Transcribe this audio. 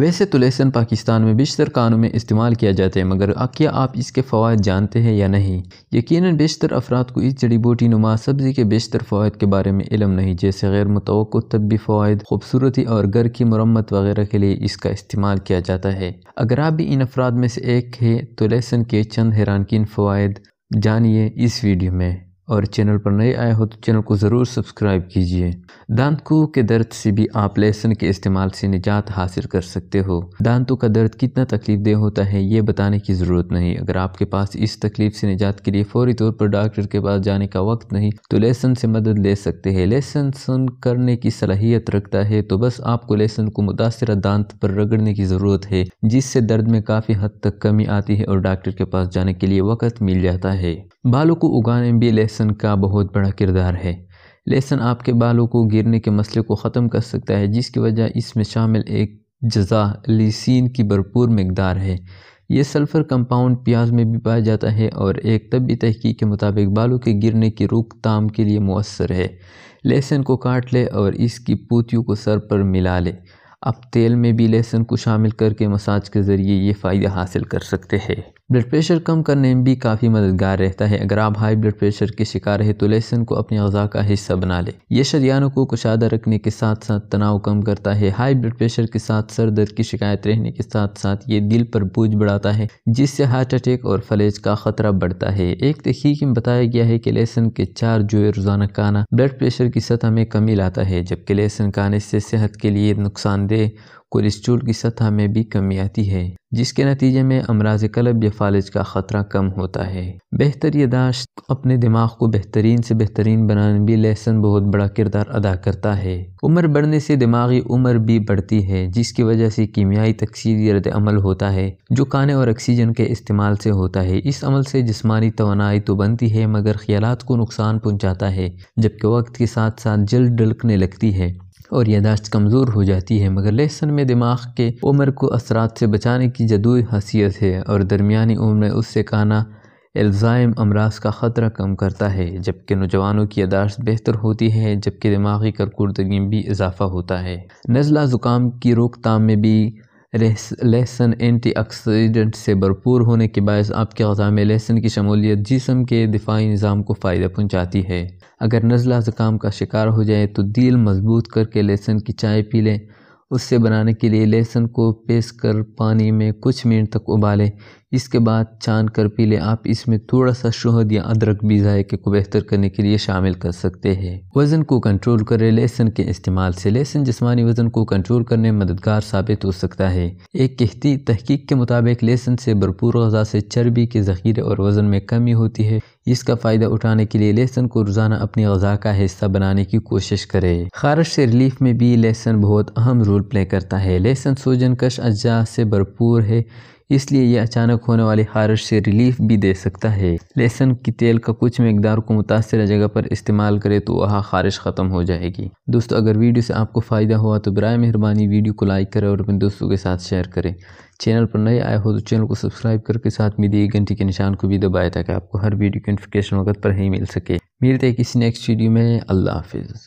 ویسے تو لہسن پاکستان میں بیشتر کانوں میں استعمال کیا جاتا ہے مگر کیا آپ اس کے فوائد جانتے ہیں یا نہیں یقیناً بیشتر افراد کو اس جڑی بوٹی نما سبزی کے بیشتر فوائد کے بارے میں علم نہیں جیسے غیر متوقع طبی فوائد خوبصورتی اور گر کی مرمت وغیرہ کے لیے اس کا استعمال کیا جاتا ہے اگر آپ بھی ان افراد میں سے ایک ہے تو لہسن کے چند حیران کین فوائد جانیے اس ویڈیو میں اور چینل پر نئے آئے ہو تو چینل کو ضرور سبسکرائب کیجیے دانتوں کے درد سے بھی آپ لہسن کے استعمال سے نجات حاصل کر سکتے ہو دانتوں کا درد کتنا تکلیف دہ ہوتا ہے یہ بتانے کی ضرورت نہیں اگر آپ کے پاس اس تکلیف سے نجات کے لیے فوری طور پر ڈاکٹر کے پاس جانے کا وقت نہیں تو لہسن سے مدد لے سکتے ہیں لہسن سن کرنے کی صلاحیت رکھتا ہے تو بس آپ کو لہسن کو متاثرہ دانت پر رگڑنے کی ضرورت ہے جس سے درد میں کافی حد تک کمی آتی ہے اور ڈاکٹر کے پاس جانے کے لیے وقت مل جاتا ہے بالوں کو اگانے میں بھی لہسن کا بہت بڑا کردار ہے لہسن آپ کے بالوں کو گرنے کے مسئلے کو ختم کر سکتا ہے جس کی وجہ اس میں شامل ایک جزا لیسین کی بھرپور مقدار ہے یہ سلفر کمپاؤنڈ پیاز میں بھی پایا جاتا ہے اور ایک طبی تحقیق کے مطابق بالوں کے گرنے کی روک تام کے لیے مؤثر ہے لہسن کو کاٹ لے اور اس کی پوتیوں کو سر پر ملا لے اب تیل میں بھی لہسن کو شامل کر کے مساج کے ذریعے یہ فائدہ حاصل کر سکتے ہیں بلڈ پریشر کم کرنے میں بھی کافی مددگار رہتا ہے اگر آپ ہائی بلڈ پریشر کے شکار ہے تو لہسن کو اپنی غذا کا حصہ بنا لیں یہ شریانوں کو کشادہ رکھنے کے ساتھ ساتھ تناؤ کم کرتا ہے ہائی بلڈ پریشر کے ساتھ سر درد کی شکایت رہنے کے ساتھ ساتھ یہ دل پر بوجھ بڑھاتا ہے جس سے ہارٹ اٹیک اور فلیج کا خطرہ بڑھتا ہے ایک تحقیق میں بتایا گیا ہے کہ لہسن کے چار جوئے روزانہ کانا بلڈ پریشر کی سطح میں کمی لاتا ہے جبکہ لہسن کانے سے صحت کے لیے نقصان دہ کولیسٹرول کی سطح میں بھی کمی آتی ہے جس کے نتیجے میں امراض قلب یا فالج کا خطرہ کم ہوتا ہے بہتر یہ داشت اپنے دماغ کو بہترین سے بہترین بنانے بھی لہسن بہت بڑا کردار ادا کرتا ہے عمر بڑھنے سے دماغی عمر بھی بڑھتی ہے جس کی وجہ سے کیمیائی تقسیم رد عمل ہوتا ہے جو کانے اور آکسیجن کے استعمال سے ہوتا ہے اس عمل سے جسمانی توانائی تو بنتی ہے مگر خیالات کو نقصان پہنچاتا ہے جبکہ وقت کے ساتھ ساتھ جلد ڈلکنے لگتی ہے اور یاداشت کمزور ہو جاتی ہے مگر لہسن میں دماغ کے عمر کو اثرات سے بچانے کی جدوئی حیثیت ہے اور درمیانی عمر میں اس سے کانا الزائم امراض کا خطرہ کم کرتا ہے جبکہ نوجوانوں کی یاداشت بہتر ہوتی ہے جبکہ دماغی کورکردگی میں بھی اضافہ ہوتا ہے نزلہ زکام کی روک تام میں بھی لہسن اینٹی آکسیڈنٹ سے بھرپور ہونے کے باعث آپ کے میں لہسن کی شمولیت جسم کے دفاعی نظام کو فائدہ پہنچاتی ہے اگر نزلہ زکام کا شکار ہو جائے تو دل مضبوط کر کے لہسن کی چائے پی لیں اس سے بنانے کے لیے لہسن کو پیس کر پانی میں کچھ منٹ تک ابالیں اس کے بعد چاند کر پی لیں آپ اس میں تھوڑا سا شہد یا ادرک بھی ذائقے کو بہتر کرنے کے لیے شامل کر سکتے ہیں وزن کو کنٹرول کریں لہسن کے استعمال سے لہسن جسمانی وزن کو کنٹرول کرنے مددگار ثابت ہو سکتا ہے ایک کہتی تحقیق کے مطابق لہسن سے بھرپور غذا سے چربی کے ذخیرے اور وزن میں کمی ہوتی ہے اس کا فائدہ اٹھانے کے لیے لہسن کو روزانہ اپنی غذا کا حصہ بنانے کی کوشش کرے خارش سے ریلیف میں بھی لہسن بہت اہم رول پلے کرتا ہے لہسن سوجن کش اجزاء سے بھرپور ہے اس لیے یہ اچانک ہونے والی خارش سے ریلیف بھی دے سکتا ہے لہسن کی تیل کا کچھ مقدار کو متاثرہ جگہ پر استعمال کرے تو وہاں خارش ختم ہو جائے گی دوستو اگر ویڈیو سے آپ کو فائدہ ہوا تو برائے مہربانی ویڈیو کو لائک کریں اور اپنے دوستوں کے ساتھ شیئر کریں چینل پر نئے آئے ہو تو چینل کو سبسکرائب کر کے ساتھ میں دیے گھنٹی کے نشان کو بھی دبائے تاکہ آپ کو ہر ویڈیو کی نوٹیفیکیشن وقت پر ہی مل سکے میری کسی نیکسٹ ویڈیو میں اللہ حافظ